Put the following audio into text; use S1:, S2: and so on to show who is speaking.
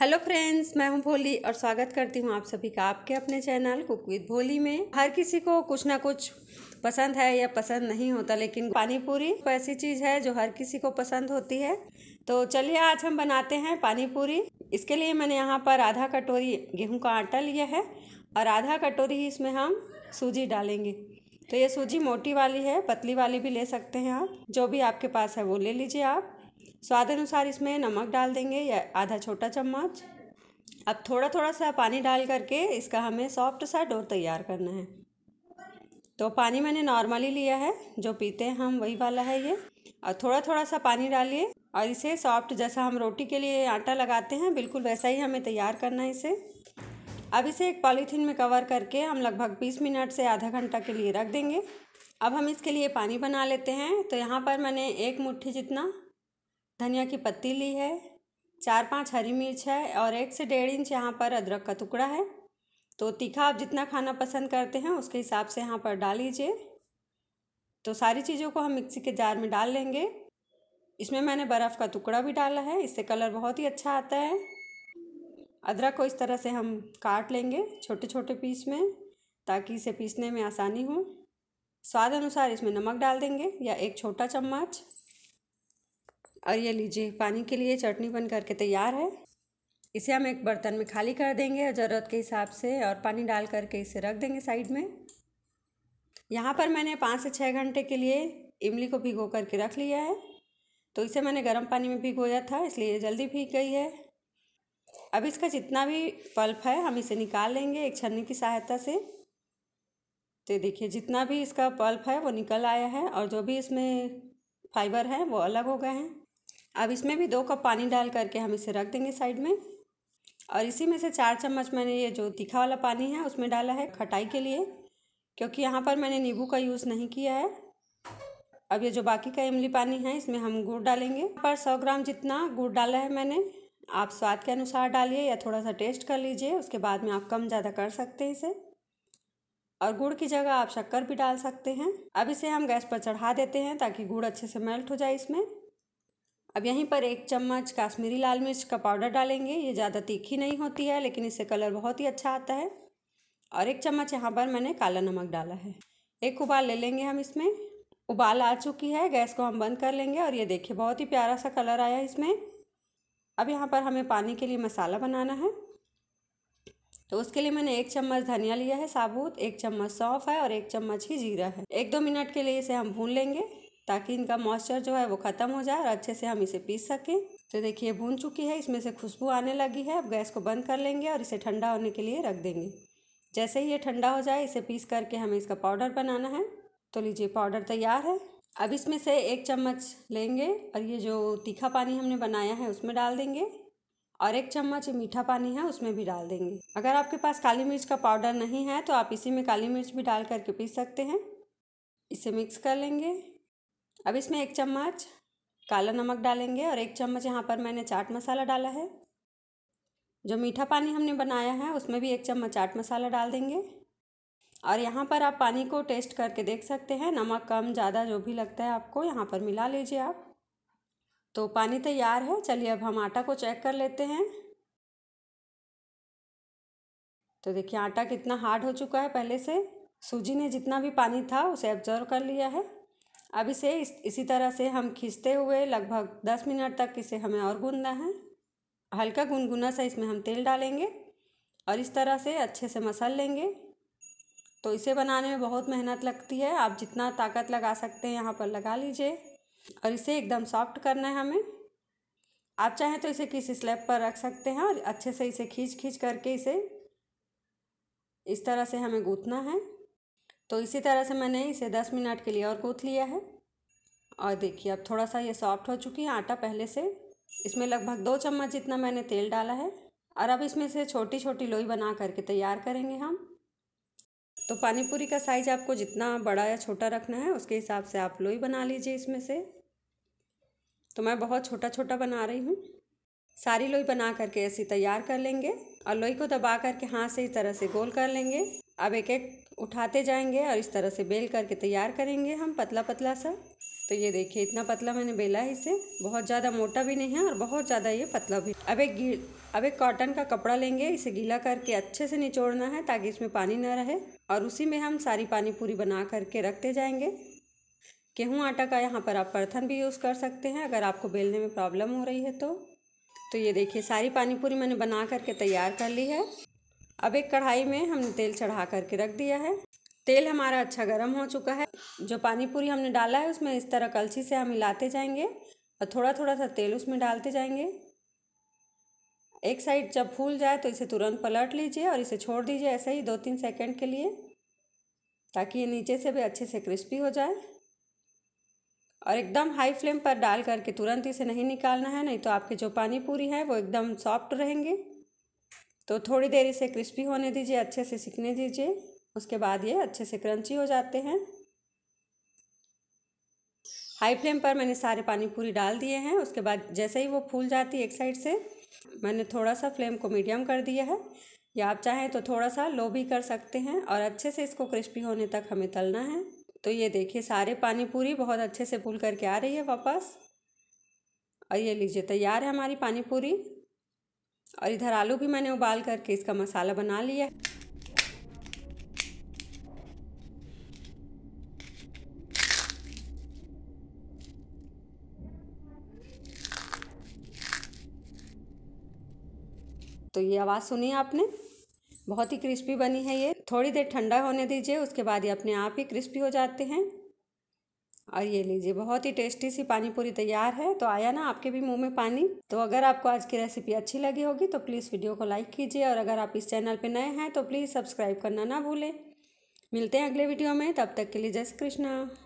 S1: hello friends मैं हूं भोली और स्वागत करती हूं आप सभी का आपके अपने चैनल कुक विद भोली में हर किसी को कुछ ना कुछ पसंद है या पसंद नहीं होता लेकिन पानी पूरी तो ऐसी चीज़ है जो हर किसी को पसंद होती है तो चलिए आज हम बनाते हैं पानी पूरी इसके लिए मैंने यहाँ पर आधा कटोरी गेहूँ का आटा लिया है और आधा कटोरी ही इसमें हम सूजी डालेंगे तो ये सूजी मोटी वाली है पतली वाली भी ले सकते हैं आप जो भी आपके पास है वो ले लीजिए आप स्वाद अनुसार इसमें नमक डाल देंगे या आधा छोटा चम्मच अब थोड़ा थोड़ा सा पानी डाल करके इसका हमें सॉफ्ट सा डोर तैयार करना है तो पानी मैंने नॉर्मली लिया है जो पीते हैं हम वही वाला है ये और थोड़ा थोड़ा सा पानी डालिए और इसे सॉफ्ट जैसा हम रोटी के लिए आटा लगाते हैं बिल्कुल वैसा ही हमें तैयार करना है इसे अब इसे एक पॉलीथीन में कवर करके हम लगभग बीस मिनट से आधा घंटा के लिए रख देंगे अब हम इसके लिए पानी बना लेते हैं तो यहाँ पर मैंने एक मुट्ठी जितना धनिया की पत्ती ली है चार पांच हरी मिर्च है और एक से डेढ़ इंच यहाँ पर अदरक का टुकड़ा है तो तीखा आप जितना खाना पसंद करते हैं उसके हिसाब से यहाँ पर डाल लीजिए तो सारी चीज़ों को हम मिक्सी के जार में डाल लेंगे इसमें मैंने बर्फ़ का टुकड़ा भी डाला है इससे कलर बहुत ही अच्छा आता है अदरक को इस तरह से हम काट लेंगे छोटे छोटे पीस में ताकि इसे पीसने में आसानी हो स्वाद अनुसार इसमें नमक डाल देंगे या एक छोटा चम्मच और ये लीजिए पानी के लिए चटनी बन करके तैयार है इसे हम एक बर्तन में खाली कर देंगे और ज़रूरत के हिसाब से और पानी डाल करके इसे रख देंगे साइड में यहाँ पर मैंने पाँच से छः घंटे के लिए इमली को भिगो करके रख लिया है तो इसे मैंने गर्म पानी में भिगोया था इसलिए ये जल्दी भीग गई है अब इसका जितना भी पल्प है हम इसे निकाल लेंगे एक छन्नी की सहायता से तो देखिए जितना भी इसका पल्प है वो निकल आया है और जो भी इसमें फाइबर है वो अलग हो गए हैं अब इसमें भी दो कप पानी डाल करके हम इसे रख देंगे साइड में और इसी में से चार चम्मच मैंने ये जो तीखा वाला पानी है उसमें डाला है खटाई के लिए क्योंकि यहाँ पर मैंने नींबू का यूज़ नहीं किया है अब ये जो बाकी का इमली पानी है इसमें हम गुड़ डालेंगे पर सौ ग्राम जितना गुड़ डाला है मैंने आप स्वाद के अनुसार डालिए या थोड़ा सा टेस्ट कर लीजिए उसके बाद में आप कम ज़्यादा कर सकते हैं इसे और गुड़ की जगह आप शक्कर भी डाल सकते हैं अब इसे हम गैस पर चढ़ा देते हैं ताकि गुड़ अच्छे से मेल्ट हो जाए इसमें अब यहीं पर एक चम्मच काश्मीरी लाल मिर्च का पाउडर डालेंगे ये ज़्यादा तीखी नहीं होती है लेकिन इससे कलर बहुत ही अच्छा आता है और एक चम्मच यहाँ पर मैंने काला नमक डाला है एक उबाल ले लेंगे हम इसमें उबाल आ चुकी है गैस को हम बंद कर लेंगे और ये देखिए बहुत ही प्यारा सा कलर आया इसमें अब यहाँ पर हमें पानी के लिए मसाला बनाना है तो उसके लिए मैंने एक चम्मच धनिया लिया है साबुत एक चम्मच सौंफ है और एक चम्मच ही जीरा है एक दो मिनट के लिए इसे हम भून लेंगे ताकि इनका मॉइस्चर जो है वो ख़त्म हो जाए और अच्छे से हम इसे पीस सकें तो देखिए भून चुकी है इसमें से खुशबू आने लगी है अब गैस को बंद कर लेंगे और इसे ठंडा होने के लिए रख देंगे जैसे ही ये ठंडा हो जाए इसे पीस करके हमें इसका पाउडर बनाना है तो लीजिए पाउडर तैयार है अब इसमें से एक चम्मच लेंगे और ये जो तीखा पानी हमने बनाया है उसमें डाल देंगे और एक चम्मच मीठा पानी है उसमें भी डाल देंगे अगर आपके पास काली मिर्च का पाउडर नहीं है तो आप इसी में काली मिर्च भी डाल करके पीस सकते हैं इसे मिक्स कर लेंगे अब इसमें एक चम्मच काला नमक डालेंगे और एक चम्मच यहाँ पर मैंने चाट मसाला डाला है जो मीठा पानी हमने बनाया है उसमें भी एक चम्मच चाट मसाला डाल देंगे और यहाँ पर आप पानी को टेस्ट करके देख सकते हैं नमक कम ज़्यादा जो भी लगता है आपको यहाँ पर मिला लीजिए आप तो पानी तैयार है चलिए अब हम आटा को चेक कर लेते हैं तो देखिए आटा कितना हार्ड हो चुका है पहले से सूजी ने जितना भी पानी था उसे ऑब्जर्व कर लिया है अब इसे इस, इसी तरह से हम खींचते हुए लगभग दस मिनट तक इसे हमें और गूंदना है हल्का गुनगुना सा इसमें हम तेल डालेंगे और इस तरह से अच्छे से मसल लेंगे तो इसे बनाने में बहुत मेहनत लगती है आप जितना ताकत लगा सकते हैं यहाँ पर लगा लीजिए और इसे एकदम सॉफ्ट करना है हमें आप चाहें तो इसे किसी स्लैब पर रख सकते हैं और अच्छे से इसे खींच खींच करके इसे इस तरह से हमें गूँथना है तो इसी तरह से मैंने इसे दस मिनट के लिए और गूँथ लिया है और देखिए अब थोड़ा सा ये सॉफ्ट हो चुकी है आटा पहले से इसमें लगभग दो चम्मच जितना मैंने तेल डाला है और अब इसमें से छोटी छोटी लोई बना करके तैयार करेंगे हम तो पानीपुरी का साइज आपको जितना बड़ा या छोटा रखना है उसके हिसाब से आप लोई बना लीजिए इसमें से तो मैं बहुत छोटा छोटा बना रही हूँ सारी लोई बना करके ऐसी तैयार कर लेंगे और लोई को दबा करके हाथ से इस तरह से गोल कर लेंगे अब एक एक उठाते जाएंगे और इस तरह से बेल करके तैयार करेंगे हम पतला पतला सा तो ये देखिए इतना पतला मैंने बेला है इसे बहुत ज़्यादा मोटा भी नहीं है और बहुत ज़्यादा ये पतला भी अब एक गी अब एक कॉटन का कपड़ा लेंगे इसे गीला करके अच्छे से निचोड़ना है ताकि इसमें पानी ना रहे और उसी में हम सारी पानी पूरी बना करके रखते जाएंगे गेहूँ आटा का यहाँ पर आप बर्थन भी यूज़ कर सकते हैं अगर आपको बेलने में प्रॉब्लम हो रही है तो तो ये देखिए सारी पानी पूरी मैंने बना करके तैयार कर ली है अब एक कढ़ाई में हमने तेल चढ़ा करके रख दिया है तेल हमारा अच्छा गर्म हो चुका है जो पानी पूरी हमने डाला है उसमें इस तरह कलछी से हम हिलाते जाएंगे और थोड़ा थोड़ा सा तेल उसमें डालते जाएंगे एक साइड जब फूल जाए तो इसे तुरंत पलट लीजिए और इसे छोड़ दीजिए ऐसे ही दो तीन सेकेंड के लिए ताकि ये नीचे से भी अच्छे से क्रिस्पी हो जाए और एकदम हाई फ्लेम पर डाल करके तुरंत इसे नहीं निकालना है नहीं तो आपके जो पानी पूरी है वो एकदम सॉफ्ट रहेंगे तो थोड़ी देर इसे क्रिस्पी होने दीजिए अच्छे से सिकने दीजिए उसके बाद ये अच्छे से क्रंची हो जाते हैं हाई फ्लेम पर मैंने सारे पानी पूरी डाल दिए हैं उसके बाद जैसे ही वो फूल जाती एक साइड से मैंने थोड़ा सा फ्लेम को मीडियम कर दिया है या आप चाहें तो थोड़ा सा लो भी कर सकते हैं और अच्छे से इसको क्रिस्पी होने तक हमें तलना है तो ये देखिए सारे पानी पूरी बहुत अच्छे से फूल करके आ रही है वापस और ये लीजिए तैयार है हमारी पानी पूरी और इधर आलू भी मैंने उबाल करके इसका मसाला बना लिया तो ये आवाज़ सुनी आपने बहुत ही क्रिस्पी बनी है ये थोड़ी देर ठंडा होने दीजिए उसके बाद ये अपने आप ही क्रिस्पी हो जाते हैं और ये लीजिए बहुत ही टेस्टी सी पानी पूरी तैयार है तो आया ना आपके भी मुंह में पानी तो अगर आपको आज की रेसिपी अच्छी लगी होगी तो प्लीज़ वीडियो को लाइक कीजिए और अगर आप इस चैनल पर नए हैं तो प्लीज़ सब्सक्राइब करना ना भूलें मिलते हैं अगले वीडियो में तब तक के लिए जय श्री कृष्णा